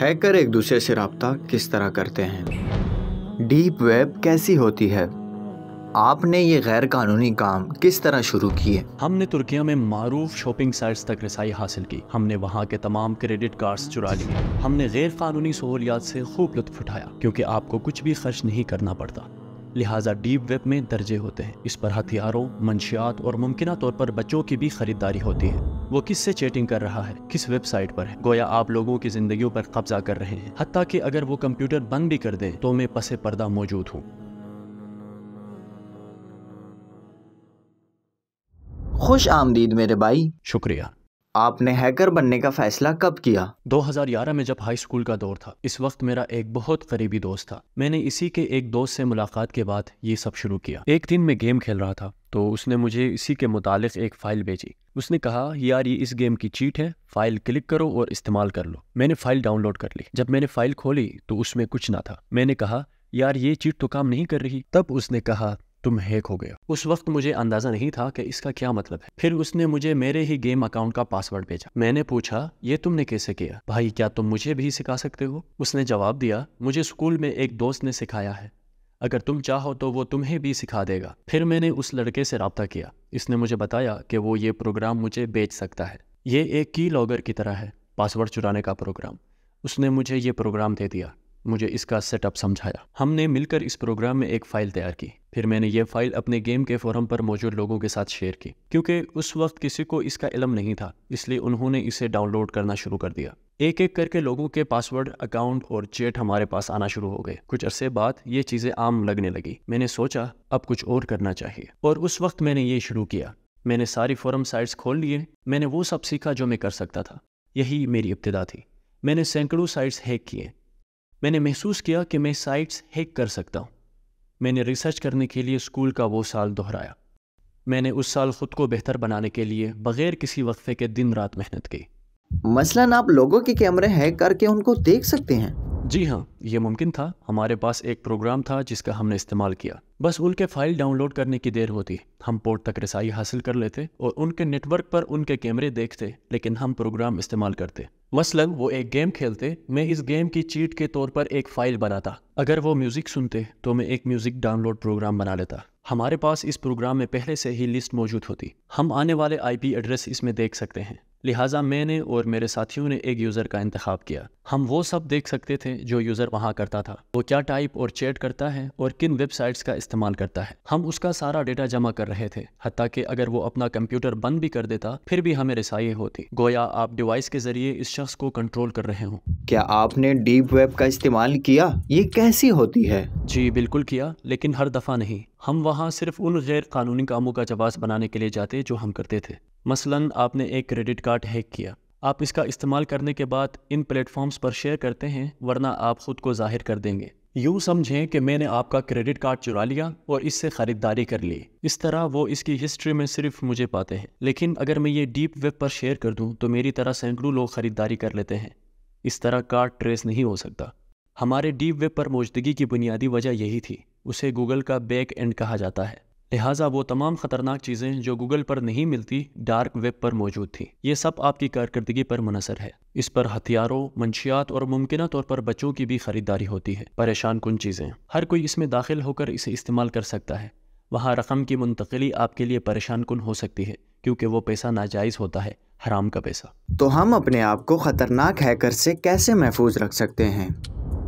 Hacker एक दूसरे से रबता किस तरह करते हैं डीप वेब कैसी होती है आपने ये गैर कानूनी काम किस तरह शुरू किए हमने तुर्किया में मारूफ शॉपिंग साइट्स तक रसाई हासिल की हमने वहाँ के तमाम क्रेडिट कार्ड्स चुरा लिए हमने गैर कानूनी सहूलियात से खूब लुत्फ उठाया क्योंकि आपको कुछ भी खर्च नहीं करना पड़ता लिहाजा डीप वेब में दर्जे होते हैं इस पर हथियारों मंशियात और मुमकिन तौर पर बच्चों की भी खरीदारी होती है वो किससे चैटिंग कर रहा है किस वेबसाइट पर है गोया आप लोगों की जिंदगियों पर कब्जा कर रहे हैं हती कि अगर वो कंप्यूटर बंद भी कर दे तो मैं पसे पर्दा मौजूद हूँ खुश आमदीद मेरे भाई शुक्रिया आपने हैकर बनने का फैसला कब किया 2011 में जब हाई स्कूल का दौर था इस वक्त मेरा एक बहुत करीबी दोस्त था मैंने इसी के एक दोस्त से मुलाकात के बाद ये सब शुरू किया एक दिन मैं गेम खेल रहा था तो उसने मुझे इसी के मुतालिक एक फ़ाइल भेजी उसने कहा यार ये इस गेम की चीट है फ़ाइल क्लिक करो और इस्तेमाल कर लो मैंने फ़ाइल डाउनलोड कर ली जब मैंने फ़ाइल खोली तो उसमें कुछ ना था मैंने कहा यार ये चीट तो काम नहीं कर रही तब उसने कहा तुम हैक हो गए उस वक्त मुझे अंदाजा नहीं था कि इसका क्या मतलब है फिर उसने मुझे मेरे ही गेम अकाउंट का पासवर्ड भेजा मैंने पूछा ये तुमने कैसे किया भाई क्या तुम मुझे भी सिखा सकते हो उसने जवाब दिया मुझे स्कूल में एक दोस्त ने सिखाया है अगर तुम चाहो तो वो तुम्हें भी सिखा देगा फिर मैंने उस लड़के से रबता किया इसने मुझे बताया कि वो ये प्रोग्राम मुझे बेच सकता है ये एक की लॉगर की तरह है पासवर्ड चुराने का प्रोग्राम उसने मुझे ये प्रोग्राम दे दिया मुझे इसका सेटअप समझाया हमने मिलकर इस प्रोग्राम में एक फाइल तैयार की फिर मैंने ये फाइल अपने गेम के फोरम पर मौजूद लोगों के साथ शेयर की क्योंकि उस वक्त किसी को इसका इलम नहीं था इसलिए उन्होंने इसे डाउनलोड करना शुरू कर दिया एक एक करके लोगों के पासवर्ड अकाउंट और चेट हमारे पास आना शुरू हो गए कुछ अरसे बाद ये चीज़ें आम लगने लगी मैंने सोचा अब कुछ और करना चाहिए और उस वक्त मैंने ये शुरू किया मैंने सारी फोरम साइट्स खोल लिए मैंने वो सब सीखा जो मैं कर सकता था यही मेरी इब्तदा थी मैंने सैकड़ों साइट्स हैक किए मैंने महसूस किया कि मैं साइट्स हैक कर सकता हूँ मैंने रिसर्च करने के लिए स्कूल का वो साल दोहराया मैंने उस साल खुद को बेहतर बनाने के लिए बगैर किसी वक्फे के दिन रात मेहनत की मसलन आप लोगों के कैमरे हैक करके उनको देख सकते हैं जी हाँ ये मुमकिन था हमारे पास एक प्रोग्राम था जिसका हमने इस्तेमाल किया बस उनके फाइल डाउनलोड करने की देर होती हम पोर्ट तक रसाई हासिल कर लेते और उनके नेटवर्क पर उनके कैमरे देखते लेकिन हम प्रोग्राम इस्तेमाल करते मसलन वो एक गेम खेलते मैं इस गेम की चीट के तौर पर एक फ़ाइल बनाता अगर वो म्यूज़िक सुनते तो मैं एक म्यूज़िक डाउनलोड प्रोग्राम बना लेता हमारे पास इस प्रोग्राम में पहले से ही लिस्ट मौजूद होती हम आने वाले आईपी एड्रेस इसमें देख सकते हैं लिहाजा मैंने और मेरे साथियों ने एक यूज़र का इंतखब किया हम वो सब देख सकते थे जो यूज़र वहाँ करता था वो क्या टाइप और चैट करता है और किन वेबसाइट्स का इस्तेमाल करता है हम उसका सारा डेटा जमा कर रहे थे हती कि अगर वो अपना कंप्यूटर बंद भी कर देता फिर भी हमें रसाई होती गोया आप डिवाइस के जरिए इस शख्स को कंट्रोल कर रहे हो क्या आपने डीप वेब का इस्तेमाल किया ये कैसी होती है जी बिल्कुल किया लेकिन हर दफ़ा नहीं हम वहाँ सिर्फ उन गैर कानूनी कामों का जवाब बनाने के लिए जाते जो हम करते थे मसलन आपने एक क्रेडिट कार्ड हैक किया आप इसका इस्तेमाल करने के बाद इन प्लेटफॉर्म्स पर शेयर करते हैं वरना आप ख़ुद को जाहिर कर देंगे यूं समझें कि मैंने आपका क्रेडिट कार्ड चुरा लिया और इससे ख़रीदारी कर ली इस तरह वो इसकी हिस्ट्री में सिर्फ मुझे पाते हैं लेकिन अगर मैं ये डीप वेब पर शेयर कर दूँ तो मेरी तरह सैकड़ों लोग ख़रीदारी कर लेते हैं इस तरह कार्ड ट्रेस नहीं हो सकता हमारे डीप वेब पर मौजूदगी की बुनियादी वजह यही थी उसे गूगल का बैक एंड कहा जाता है लिहाजा वो तमाम खतरनाक चीज़ें जो गूगल पर नहीं मिलती डार्क वेब पर मौजूद थी ये सब आपकी कारकर्दगी पर मुनसर है इस पर हथियारों मंशियात और मुमकिन तौर पर बच्चों की भी खरीदारी होती है परेशान कन चीज़ें हर कोई इसमें दाखिल होकर इसे इस्तेमाल कर सकता है वहाँ रकम की मुंतकली आपके लिए परेशान कन हो सकती है क्योंकि वो पैसा नाजायज़ होता है हराम का पैसा तो हम अपने आप को ख़तरनाक हैकर से कैसे महफूज रख सकते हैं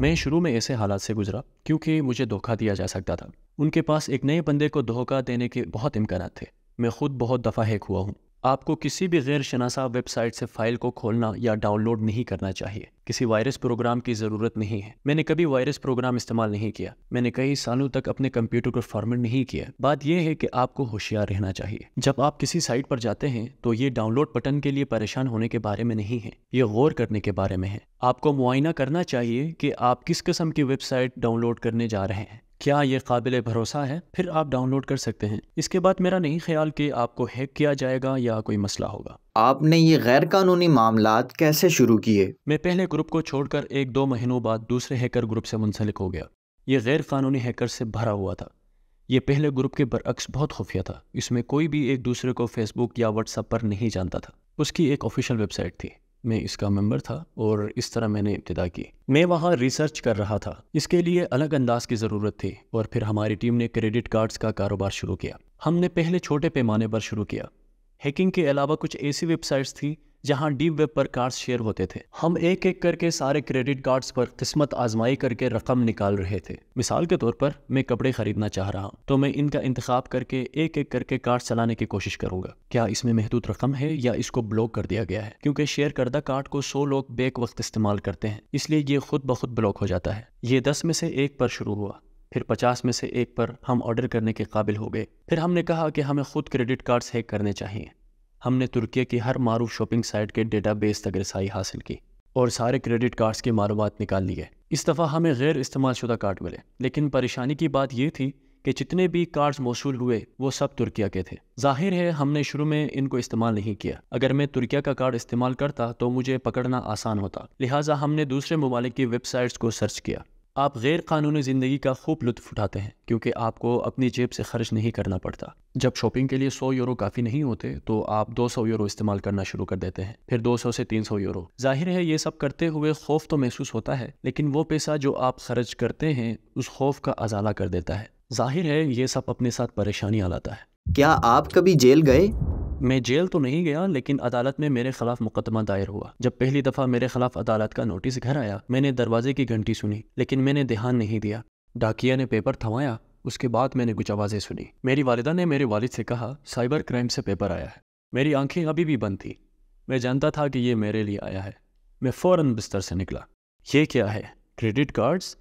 मैं शुरू में ऐसे हालात से गुजरा क्योंकि मुझे धोखा दिया जा सकता था उनके पास एक नए बंदे को धोखा देने के बहुत इम्कान थे मैं खुद बहुत दफ़ा हैक हुआ हूँ आपको किसी भी गैर शनासा वेबसाइट से फाइल को खोलना या डाउनलोड नहीं करना चाहिए किसी वायरस प्रोग्राम की ज़रूरत नहीं है मैंने कभी वायरस प्रोग्राम इस्तेमाल नहीं किया मैंने कई सालों तक अपने कंप्यूटर को फॉर्मेट नहीं किया बात यह है कि आपको होशियार रहना चाहिए जब आप किसी साइट पर जाते हैं तो ये डाउनलोड बटन के लिए परेशान होने के बारे में नहीं है ये गौर करने के बारे में है आपको मुआयना करना चाहिए कि आप किस किस्म की वेबसाइट डाउनलोड करने जा रहे हैं क्या ये काबिल भरोसा है फिर आप डाउनलोड कर सकते हैं इसके बाद मेरा नहीं ख्याल कि आपको हैक किया जाएगा या कोई मसला होगा आपने ये गैर कानूनी मामला कैसे शुरू किए मैं पहले ग्रुप को छोड़कर एक दो महीनों बाद दूसरे हैकर ग्रुप से मुंसलिक हो गया ये गैर कानूनी हैकर से भरा हुआ था ये पहले ग्रुप के बरअक्स बहुत खुफिया था इसमें कोई भी एक दूसरे को फेसबुक या व्हाट्सएप पर नहीं जानता था उसकी एक ऑफिशियल वेबसाइट थी मैं इसका मेंबर था और इस तरह मैंने इब्तदा की मैं वहाँ रिसर्च कर रहा था इसके लिए अलग अंदाज की ज़रूरत थी और फिर हमारी टीम ने क्रेडिट कार्ड्स का कारोबार शुरू किया हमने पहले छोटे पैमाने पर शुरू किया हैकिंग के अलावा कुछ ऐसी वेबसाइट्स थी जहां डीप वेब पर कार्ड शेयर होते थे हम एक एक करके सारे क्रेडिट कार्ड्स पर किस्मत आजमाई करके रकम निकाल रहे थे मिसाल के तौर पर मैं कपड़े खरीदना चाह रहा हूँ तो मैं इनका इंतखब करके एक एक करके कार्ड चलाने की कोशिश करूंगा क्या इसमें महदूद रकम है या इसको ब्लॉक कर दिया गया है क्योंकि शेयर करदा कार्ड को सौ लोग बेक वक्त इस्तेमाल करते हैं इसलिए ये खुद ब खुद ब्लॉक हो जाता है ये दस में से एक पर शुरू हुआ फिर पचास में से एक पर हम ऑर्डर करने के काबिल हो गए फिर हमने कहा कि हमें खुद क्रेडिट कार्ड्स हैक करने चाहिए हमने तुर्की की हर मारूफ शॉपिंग साइट के डेटाबेस तक रसाई हासिल की और सारे क्रेडिट कार्ड्स की मालूम निकाल लिए इस दफ़ा हमें गैर इस्तेमाल शुदा कार्ड मिले लेकिन परेशानी की बात यह थी कि जितने भी कार्ड्स मौसू हुए वो सब तुर्किया के थे जाहिर है हमने शुरू में इनको इस्तेमाल नहीं किया अगर मैं तुर्किया का कार्ड इस्तेमाल करता तो मुझे पकड़ना आसान होता लिहाजा हमने दूसरे ममालिक की वेबसाइट्स को सर्च किया आप गैर कानूनी ज़िंदगी का खूब लुत्फ उठाते हैं क्योंकि आपको अपनी जेब से खर्च नहीं करना पड़ता जब शॉपिंग के लिए 100 यूरो काफ़ी नहीं होते तो आप 200 यूरो इस्तेमाल करना शुरू कर देते हैं फिर 200 से 300 यूरो जाहिर है ये सब करते हुए खौफ तो महसूस होता है लेकिन वो पैसा जो आप खर्च करते हैं उस खौफ का अजाला कर देता है जाहिर है ये सब अपने साथ परेशानी आ लाता है क्या आप कभी जेल गए मैं जेल तो नहीं गया लेकिन अदालत में मेरे खिलाफ मुकदमा दायर हुआ जब पहली दफा मेरे खिलाफ अदालत का नोटिस घर आया मैंने दरवाजे की घंटी सुनी लेकिन मैंने ध्यान नहीं दिया डाकिया ने पेपर थमाया उसके बाद मैंने कुछ आवाज़ें सुनी मेरी वालदा ने मेरे वालिद से कहा साइबर क्राइम से पेपर आया है मेरी आंखें अभी भी बंद थी मैं जानता था कि ये मेरे लिए आया है मैं फ़ौर बिस्तर से निकला ये क्या है क्रेडिट कार्ड्स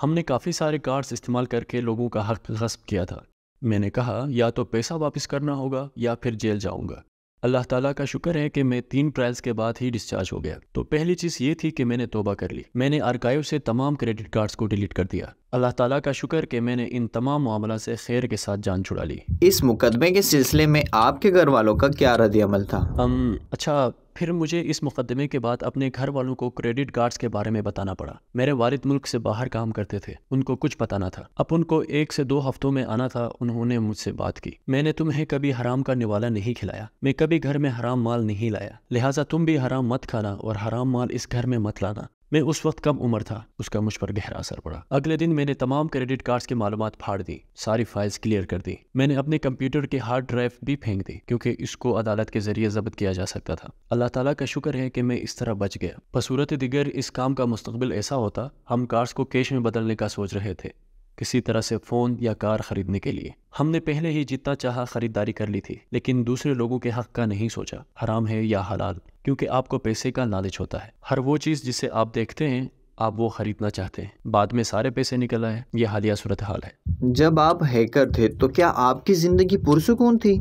हमने काफ़ी सारे कार्ड्स इस्तेमाल करके लोगों का हक गस्ब किया था मैंने कहा या तो पैसा वापस करना होगा या फिर जेल जाऊंगा अल्लाह ताला का शुक्र है कि मैं तीन ट्रायल्स के बाद ही डिस्चार्ज हो गया तो पहली चीज़ ये थी कि मैंने तोबा कर ली मैंने आर्काइव से तमाम क्रेडिट कार्ड्स को डिलीट कर दिया अल्लाह ताला का शुक्र कि मैंने इन तमाम मामला से खैर के साथ जान छुड़ा ली इस मुकदमे के सिलसिले में आपके घर वालों का क्या रद्द अमल था अम, अच्छा फिर मुझे इस मुकदमे के बाद अपने घर वालों को क्रेडिट कार्ड्स के बारे में बताना पड़ा मेरे वालिद मुल्क से बाहर काम करते थे उनको कुछ बताना था अब उनको एक से दो हफ्तों में आना था उन्होंने मुझसे बात की मैंने तुम्हें कभी हराम का निवाला नहीं खिलाया मैं कभी घर में हराम माल नहीं लाया लिहाजा तुम भी हराम मत खाना और हराम माल इस घर में मत लाना मैं उस वक्त कम उम्र था उसका मुझ पर गहरा असर पड़ा अगले दिन मैंने तमाम क्रेडिट कार्ड्स की मालूम फाड़ दी सारी फाइल्स क्लियर कर दी मैंने अपने कंप्यूटर के हार्ड ड्राइव भी फेंक दी क्योंकि इसको अदालत के जरिए जब्त किया जा सकता था अल्लाह ताला का शुक्र है कि मैं इस तरह बच गया बसूरत दिगर इस काम का मुस्तबिल ऐसा होता हम कार्ड्स को कैश में बदलने का सोच रहे थे किसी तरह से फ़ोन या कार खरीदने के लिए हमने पहले ही जितना चाहा खरीदारी कर ली थी लेकिन दूसरे लोगों के हक का नहीं सोचा हराम है या हलाल क्योंकि आपको पैसे का लालच होता है हर वो चीज़ जिसे आप देखते हैं आप वो खरीदना चाहते हैं बाद में सारे पैसे निकल आए ये हालिया सूरत हाल है जब आप हैकर थे तो क्या आपकी ज़िंदगी पुरसकून थी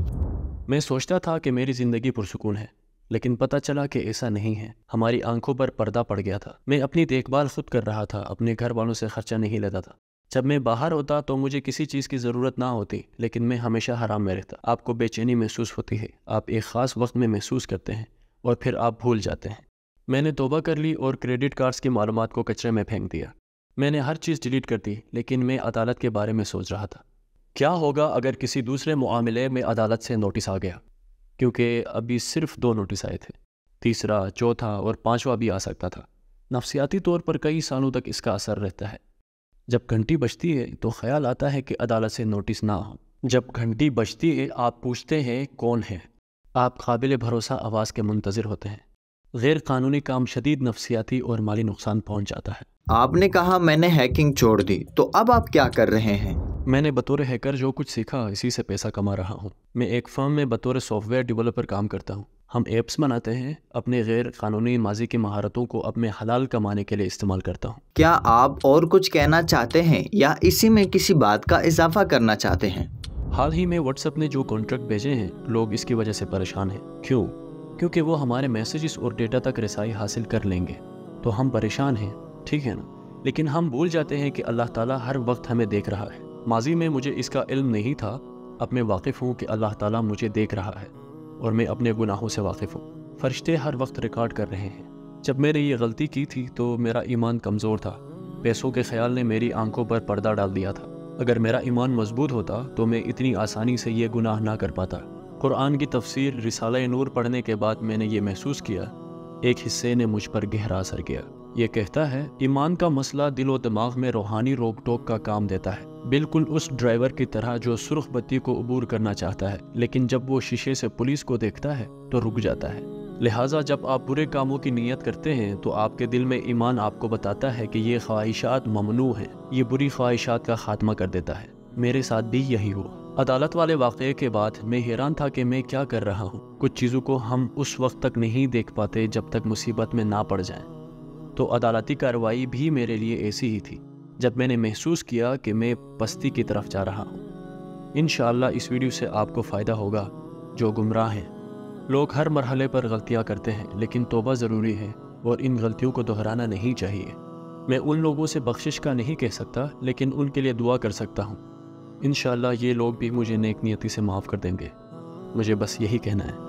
मैं सोचता था कि मेरी ज़िंदगी पुरसकून है लेकिन पता चला कि ऐसा नहीं है हमारी आंखों पर पर्दा पड़ गया था मैं अपनी देखभाल खुद कर रहा था अपने घर वालों से खर्चा नहीं लेता था जब मैं बाहर होता तो मुझे किसी चीज़ की ज़रूरत ना होती लेकिन मैं हमेशा हराम में रहता आपको बेचैनी महसूस होती है आप एक ख़ास वक्त में महसूस करते हैं और फिर आप भूल जाते हैं मैंने तोबा कर ली और क्रेडिट कार्ड्स की मालूम को कचरे में फेंक दिया मैंने हर चीज़ डिलीट कर दी लेकिन मैं अदालत के बारे में सोच रहा था क्या होगा अगर किसी दूसरे मामले में अदालत से नोटिस आ गया क्योंकि अभी सिर्फ दो नोटिस आए थे तीसरा चौथा और पांचवा भी आ सकता था नफसियाती तौर पर कई सालों तक इसका असर रहता है जब घंटी बजती है तो ख्याल आता है कि अदालत से नोटिस ना हो जब घंटी बजती है आप पूछते हैं कौन है आप काबिल भरोसा आवाज़ के मुंतज़र होते हैं गैर कानूनी काम शदीद नफसियाती और माली नुकसान पहुंच जाता है आपने कहा मैंने हैकिंग छोड़ दी तो अब आप क्या कर रहे हैं मैंने बतौर हैकर जो कुछ सीखा इसी से पैसा कमा रहा हूँ मैं एक फर्म में बतौर सॉफ्टवेयर डेवलपर काम करता हूँ हम ऐप्स बनाते हैं अपने गैर कानूनी माजी की महारतों को अपने हलाल कमाने के लिए इस्तेमाल करता हूँ क्या आप और कुछ कहना चाहते हैं या इसी में किसी बात का इजाफा करना चाहते हैं हाल ही में व्हाट्सएप ने जो कॉन्ट्रैक्ट भेजे हैं लोग इसकी वजह से परेशान हैं क्यों क्योंकि वो हमारे मैसेजेस और डेटा तक रसाई हासिल कर लेंगे तो हम परेशान हैं ठीक है ना लेकिन हम भूल जाते हैं कि अल्लाह ताला हर वक्त हमें देख रहा है माजी में मुझे इसका इल्म नहीं था अब मैं वाकिफ़ हूँ कि अल्लाह ताला मुझे देख रहा है और मैं अपने गुनाहों से वाकिफ़ हूँ फरिश्ते हर वक्त रिकॉर्ड कर रहे हैं जब मैंने ये गलती की थी तो मेरा ईमान कमज़ोर था पैसों के ख्याल ने मेरी आंखों पर पर्दा डाल दिया था अगर मेरा ईमान मजबूत होता तो मैं इतनी आसानी से ये गुनाह ना कर पाता कुरान की तफसीर रिसाल नूर पढ़ने के बाद मैंने ये महसूस किया एक हिस्से ने मुझ पर गहरा असर किया ये कहता है ईमान का मसला दिलो दिमाग में रूहानी रोक टोक का काम देता है बिल्कुल उस ड्राइवर की तरह जो सुर्ख बत्ती को अबूर करना चाहता है लेकिन जब वो शीशे से पुलिस को देखता है तो रुक जाता है लिहाजा जब आप बुरे कामों की नीयत करते हैं तो आपके दिल में ईमान आपको बताता है कि ये ख्वाहिशात ममनू हैं ये बुरी ख्वाहिशात का खात्मा कर देता है मेरे साथ भी यही हुआ अदालत वाले वाक़े के बाद मैं हैरान था कि मैं क्या कर रहा हूँ कुछ चीज़ों को हम उस वक्त तक नहीं देख पाते जब तक मुसीबत में ना पड़ जाएं। तो अदालती कार्रवाई भी मेरे लिए ऐसी ही थी जब मैंने महसूस किया कि मैं पस्ती की तरफ जा रहा हूँ इन इस वीडियो से आपको फ़ायदा होगा जो गुमराह हैं लोग हर मरहले पर गलतियाँ करते हैं लेकिन तोबा ज़रूरी है और इन गलतियों को दोहराना नहीं चाहिए मैं उन लोगों से बख्शिश का नहीं कह सकता लेकिन उनके लिए दुआ कर सकता हूँ इन ये लोग भी मुझे नेक नियति से माफ़ कर देंगे मुझे बस यही कहना है